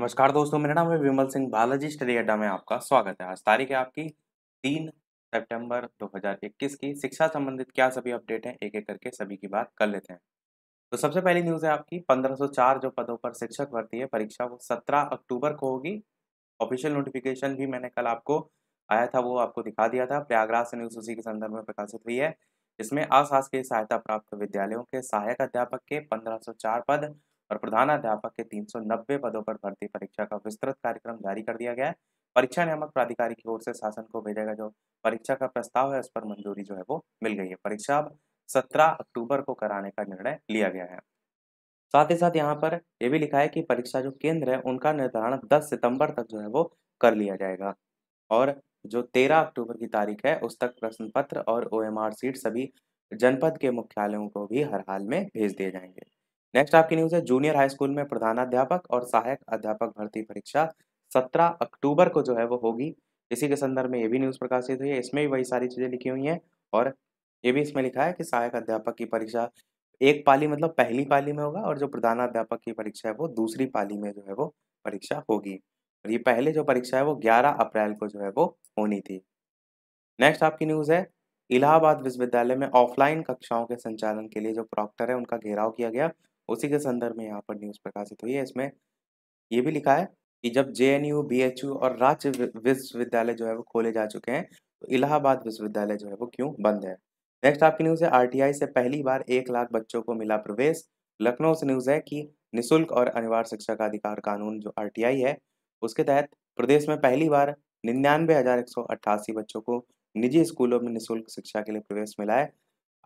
नमस्कार दोस्तों मेरा नाम है विमल सिंह बालाजी स्टडी अड्डा में आपका स्वागत है आज तारीख है आपकी तीन सितंबर 2021 की शिक्षा संबंधित क्या सभी अपडेट हैं एक एक करके सभी की बात कर लेते हैं तो सबसे पहली न्यूज़ है आपकी 1504 जो पदों पर शिक्षक भर्ती है परीक्षा वो सत्रह अक्टूबर को होगी ऑफिशियल नोटिफिकेशन भी मैंने कल आपको आया था वो आपको दिखा दिया था प्रयागराज से न्यूज़ उसी के संदर्भ में प्रकाशित हुई है इसमें अशासकीय सहायता प्राप्त विद्यालयों के सहायक अध्यापक के पंद्रह पद और प्रधानाध्यापक के 390 पदों पर भर्ती परीक्षा का विस्तृत कार्यक्रम जारी कर दिया गया है परीक्षा नियामक प्राधिकारी की ओर से शासन को भेजेगा जो परीक्षा का प्रस्ताव है उस पर मंजूरी जो है वो मिल गई है परीक्षा अब सत्रह अक्टूबर को कराने का निर्णय लिया गया है साथ ही साथ यहाँ पर यह भी लिखा है कि परीक्षा जो केंद्र है उनका निर्धारण 10 सितंबर तक जो है वो कर लिया जाएगा और जो 13 अक्टूबर की तारीख है उस तक प्रश्न पत्र और ओ सीट सभी जनपद के मुख्यालयों को भी हर हाल में भेज दिए जाएंगे नेक्स्ट आपकी न्यूज है जूनियर हाई स्कूल में प्रधानाध्यापक और सहायक अध्यापक भर्ती परीक्षा सत्रह अक्टूबर को जो है वो होगी इसी के संदर्भ में ये भी न्यूज प्रकाशित हुई है इसमें भी वही सारी चीजें लिखी हुई है और ये भी इसमें लिखा है कि सहायक अध्यापक की परीक्षा एक पाली मतलब पहली पाली में होगा और जो प्रधानाध्यापक की परीक्षा है वो दूसरी पाली में जो है वो परीक्षा होगी और ये पहले जो परीक्षा है वो 11 अप्रैल को जो है वो होनी थी नेक्स्ट आपकी न्यूज़ है इलाहाबाद विश्वविद्यालय में ऑफलाइन कक्षाओं के संचालन के लिए जो प्रॉक्टर है उनका घेराव किया गया उसी के संदर्भ में यहाँ पर न्यूज़ प्रकाशित हुई है इसमें ये भी लिखा है कि जब जे एन और राज्य विश्वविद्यालय जो है वो खोले जा चुके हैं तो इलाहाबाद विश्वविद्यालय जो है वो क्यों बंद है नेक्स्ट आपकी न्यूज़ है आरटीआई से पहली बार एक लाख बच्चों को मिला प्रवेश लखनऊ से न्यूज़ है कि निशुल्क और अनिवार्य शिक्षा का अधिकार कानून जो आर है उसके तहत प्रदेश में पहली बार निन्यानवे बच्चों को निजी स्कूलों में निःशुल्क शिक्षा के लिए प्रवेश मिला है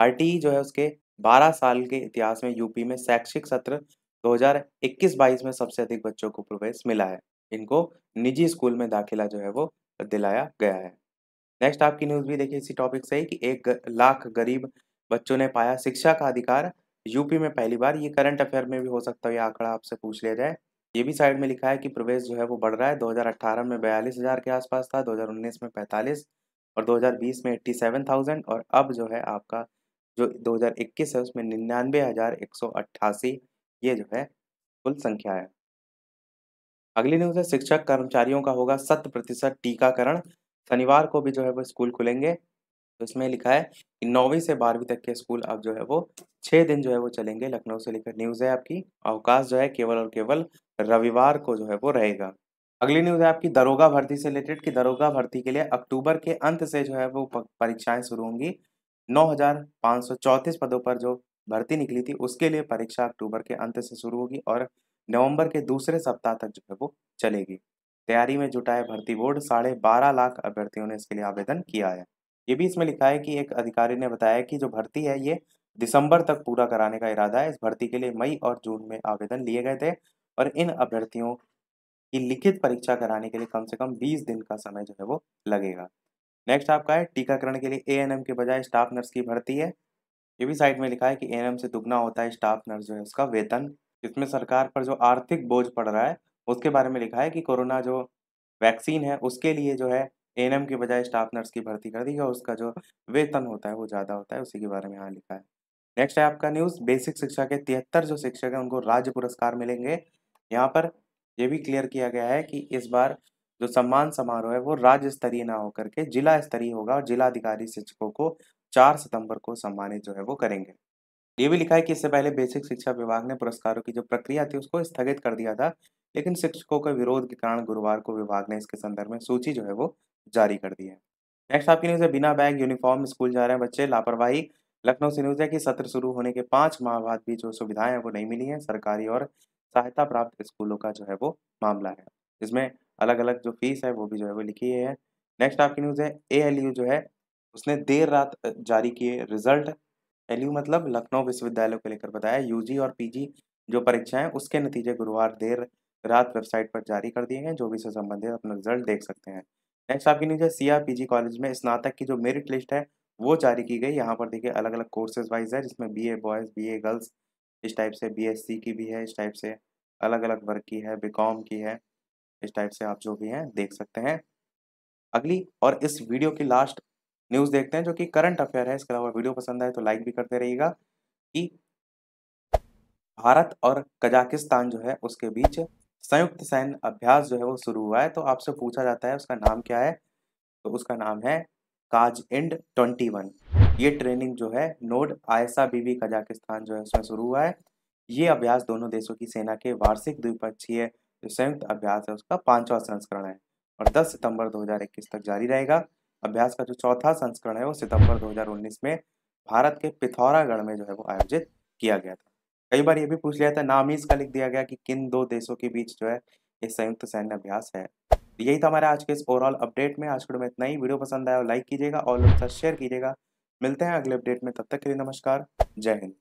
आर जो है उसके 12 साल के इतिहास में यूपी में शैक्षिक सत्र 2021-22 में सबसे अधिक बच्चों को प्रवेश मिला है इनको निजी स्कूल में दाखिला जो है वो दिलाया गया है नेक्स्ट आपकी न्यूज भी देखिए इसी टॉपिक से ही कि एक लाख गरीब बच्चों ने पाया शिक्षा का अधिकार यूपी में पहली बार ये करंट अफेयर में भी हो सकता है ये आंकड़ा आपसे पूछ लिया जाए ये भी साइड में लिखा है कि प्रवेश जो है वो बढ़ रहा है 2018 में बयालीस के आसपास था 2019 में 45 और 2020 में 87,000 और अब जो है आपका जो 2021 है उसमें निन्यानवे हज़ार एक सौ अट्ठासी ये जो है कुल संख्या है अगली न्यूज़ है शिक्षक कर्मचारियों का होगा शत प्रतिशत टीकाकरण शनिवार को भी जो है वो स्कूल खुलेंगे तो इसमें लिखा है कि नौवीं से बारहवीं तक के स्कूल अब जो है वो छः दिन जो है वो चलेंगे लखनऊ से लेकर न्यूज़ है आपकी अवकाश जो है केवल और केवल रविवार को जो है वो रहेगा अगली न्यूज़ है आपकी दरोगा भर्ती से रिलेटेड कि दरोगा भर्ती के लिए अक्टूबर के अंत से जो है वो परीक्षाएं शुरू होंगी नौ पदों पर जो भर्ती निकली थी उसके लिए परीक्षा अक्टूबर के अंत से शुरू होगी और नवंबर के दूसरे सप्ताह तक जो है वो चलेगी तैयारी में जुटाए भर्ती बोर्ड साढ़े बारह लाख अभ्यर्थियों ने इसके लिए आवेदन किया है ये भी इसमें लिखा है कि एक अधिकारी ने बताया कि जो भर्ती है ये दिसंबर तक पूरा कराने का इरादा है इस भर्ती के लिए मई और जून में आवेदन लिए गए थे और इन अभ्यर्थियों की लिखित परीक्षा कराने के लिए कम से कम बीस दिन का समय जो है वो लगेगा नेक्स्ट आपका है टीकाकरण के लिए ए के बजाय स्टाफ नर्स की भर्ती है ये भी साइड में लिखा है कि ए से दुगना होता है स्टाफ नर्स जो है उसका वेतन इसमें सरकार पर जो आर्थिक बोझ पड़ रहा है उसके बारे में लिखा है कि कोरोना जो वैक्सीन है उसके लिए जो है ए के बजाय स्टाफ नर्स की भर्ती कर दी है उसका जो वेतन होता है वो ज़्यादा होता है उसी के बारे में यहाँ लिखा है नेक्स्ट है आपका न्यूज़ बेसिक शिक्षा के तिहत्तर जो शिक्षक हैं उनको राज्य पुरस्कार मिलेंगे यहाँ पर यह भी क्लियर किया गया है कि इस बार जो सम्मान समारोह है वो राज्य स्तरीय ना होकर के जिला स्तरीय होगा और जिलाधिकारी शिक्षकों को चार सितंबर को सम्मानित जो है वो करेंगे ये भी लिखा है कि इससे पहले बेसिक शिक्षा विभाग ने पुरस्कारों की जो प्रक्रिया थी उसको स्थगित कर दिया था लेकिन शिक्षकों के विरोध के कारण गुरुवार को विभाग ने इसके संदर्भ में सूची जो है वो जारी कर दी है नेक्स्ट आपकी न्यूज़ है बिना बैग यूनिफॉर्म स्कूल जा रहे हैं बच्चे लापरवाही लखनऊ से न्यूज़ है कि सत्र शुरू होने के पांच माह बाद भी जो सुविधाएं हैं वो नहीं मिली हैं सरकारी और सहायता प्राप्त स्कूलों का जो है वो मामला है इसमें अलग अलग जो फीस है वो भी जो है वो लिखी है नेक्स्ट आपकी न्यूज़ है ए जो है उसने देर रात जारी किए रिजल्ट एल मतलब लखनऊ विश्वविद्यालय को लेकर बताया जी और जी जो परीक्षाएं उसके नतीजे गुरुवार देर रात वेबसाइट पर जारी कर दिए गए जो भी इससे संबंधित अपना रिजल्ट देख सकते हैं नेक्स्ट आपकी न्यूज है सी कॉलेज में स्नातक की जो मेरिट लिस्ट है वो जारी की गई यहाँ पर देखिए अलग अलग कोर्सेज वाइज है जिसमें B A boys B A girls इस टाइप से बी एस सी की भी है इस टाइप से अलग अलग वर्ग की है बी कॉम की है इस टाइप से आप जो भी हैं देख सकते हैं अगली और इस वीडियो की लास्ट न्यूज़ देखते हैं जो कि करंट अफेयर है इसके अलावा वीडियो पसंद आए तो लाइक भी करते रहिएगा कि भारत और कजाकिस्तान जो है उसके बीच संयुक्त सैन्य अभ्यास जो है वो शुरू हुआ है तो आपसे पूछा जाता है उसका नाम क्या है तो उसका नाम है काज इंड ट्वेंटी वन ये ट्रेनिंग जो है नोड आयसा बीबी कजाकिस्तान जो है उसमें शुरू हुआ है ये अभ्यास दोनों देशों की सेना के वार्षिक द्विपक्षीय जो संयुक्त अभ्यास है उसका पांचवा संस्करण है और 10 सितंबर 2021 तक जारी रहेगा अभ्यास का जो चौथा संस्करण है वो सितंबर 2019 में भारत के पिथौरागढ़ में जो है वो आयोजित किया गया था कई बार ये भी पूछ लिया था नाम ही इसका लिख दिया गया कि किन दो देशों के बीच जो है ये संयुक्त सैन्य अभ्यास है तो यही था हमारा आज के इस ओवरऑल अपडेट में आज में इतना ही वीडियो पसंद आया लाइक कीजिएगा और लोगों के साथ शेयर कीजिएगा मिलते हैं अगले अपडेट में तब तक के लिए नमस्कार जय हिंद